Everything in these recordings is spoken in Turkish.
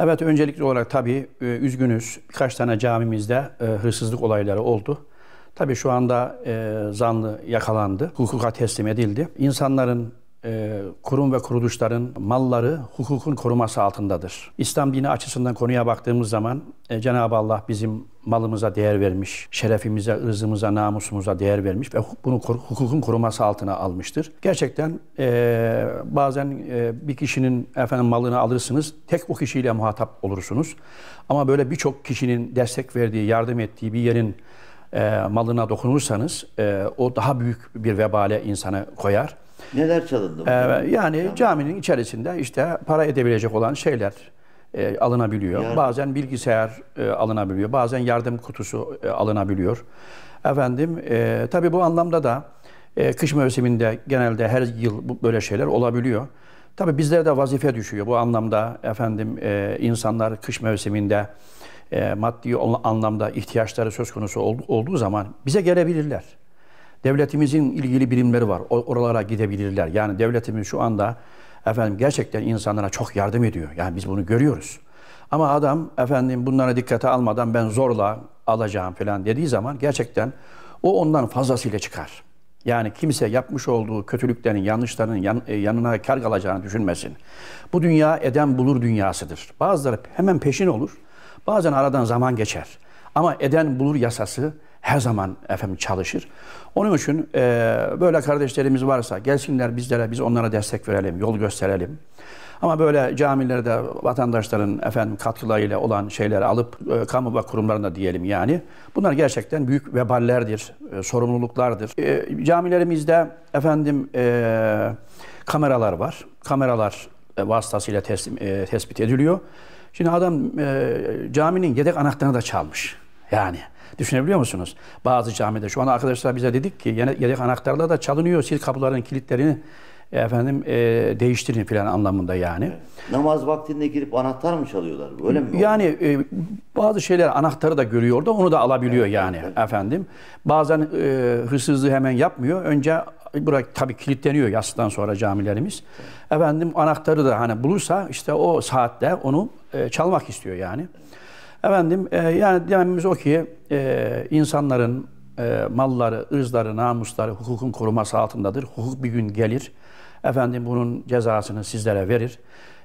Evet öncelikli olarak tabii e, üzgünüz. Birkaç tane camimizde e, hırsızlık olayları oldu. Tabii şu anda e, zanlı yakalandı, hukuka teslim edildi. İnsanların kurum ve kuruluşların malları hukukun koruması altındadır. İslam dini açısından konuya baktığımız zaman Cenab-ı Allah bizim malımıza değer vermiş, şerefimize, ırzımıza, namusumuza değer vermiş ve bunu hukukun koruması altına almıştır. Gerçekten e, bazen e, bir kişinin efendim malını alırsınız, tek o kişiyle muhatap olursunuz. Ama böyle birçok kişinin destek verdiği, yardım ettiği bir yerin e, malına dokunursanız e, o daha büyük bir vebale insanı koyar. Neler çalındı? Ee, yani, yani caminin içerisinde işte para edebilecek olan şeyler, e, alınabiliyor. Yani. Bazen bilgisayar e, alınabiliyor. Bazen yardım kutusu e, alınabiliyor. Efendim e, tabii bu anlamda da e, kış mevsiminde genelde her yıl bu, böyle şeyler olabiliyor. Tabii bizlere de vazife düşüyor bu anlamda efendim e, insanlar kış mevsiminde e, maddi anlamda ihtiyaçları söz konusu ol, olduğu zaman bize gelebilirler. Devletimizin ilgili birimleri var. Oralara gidebilirler. Yani devletimiz şu anda efendim gerçekten insanlara çok yardım ediyor. Yani biz bunu görüyoruz. Ama adam efendim bunlara dikkate almadan ben zorla alacağım falan dediği zaman gerçekten o ondan fazlasıyla çıkar. Yani kimse yapmış olduğu kötülüklerin, yanlışlarının yan, e, yanına kar kalacağını düşünmesin. Bu dünya eden bulur dünyasıdır. Bazıları hemen peşin olur, bazen aradan zaman geçer. Ama eden bulur yasası her zaman efendim çalışır. Onun için e, böyle kardeşlerimiz varsa gelsinler bizlere, biz onlara destek verelim, yol gösterelim. Ama böyle camilerde vatandaşların efendim katkılarıyla olan şeyleri alıp e, kamu ve kurumlarına diyelim yani. Bunlar gerçekten büyük veballerdir, e, sorumluluklardır. E, camilerimizde efendim e, kameralar var. Kameralar e, vasıtasıyla teslim, e, tespit ediliyor. Şimdi adam e, caminin yedek anahtarını da çalmış. Yani düşünebiliyor musunuz? Bazı camide şu an arkadaşlar bize dedik ki yedek anahtarlar da çalınıyor. Siz kapıların kilitlerini efendim e, değiştirin filan anlamında yani. Namaz vaktinde girip anahtar mı çalıyorlar? Öyle mi? Yani e, bazı şeyler anahtarı da görüyor da onu da alabiliyor evet, yani evet. efendim. Bazen e, hırsızlığı hemen yapmıyor. Önce e, bırak tabii kilitleniyor yastıktan sonra camilerimiz. Evet. Efendim anahtarı da hani bulursa işte o saatte onu e, çalmak istiyor yani. Evet. Efendim e, yani dememiz o ki e, insanların e, malları, ırzları, namusları hukukun koruması altındadır. Hukuk bir gün gelir. Efendim bunun cezasını sizlere verir.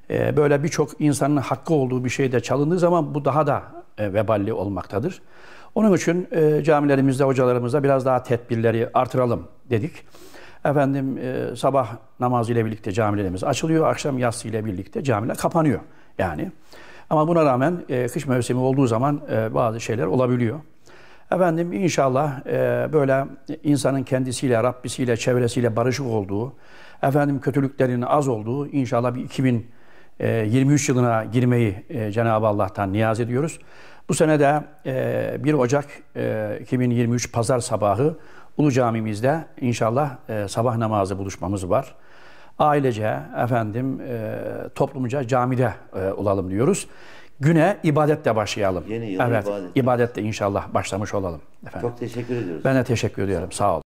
E, böyle birçok insanın hakkı olduğu bir şeyde çalındığı zaman bu daha da e, veballi olmaktadır. Onun için e, camilerimizde, hocalarımızda biraz daha tedbirleri artıralım dedik. Efendim e, sabah namazıyla birlikte camilerimiz açılıyor, akşam yatsı ile birlikte camiler kapanıyor yani. Ama buna rağmen e, kış mevsimi olduğu zaman e, bazı şeyler olabiliyor. Efendim inşallah e, böyle insanın kendisiyle, Rabbisiyle, çevresiyle barışık olduğu, efendim kötülüklerinin az olduğu inşallah bir 2023 e, yılına girmeyi e, Cenab-ı Allah'tan niyaz ediyoruz. Bu sene de e, 1 Ocak e, 2023 Pazar sabahı Ulu Camimizde inşallah e, sabah namazı buluşmamız var ailece, efendim, e, toplumca camide e, olalım diyoruz. Güne ibadetle başlayalım. Yeni yıl evet, ibadetle. ibadetle inşallah başlamış olalım. Efendim. Çok teşekkür ediyoruz. Ben de teşekkür ediyorum. Sağ olun.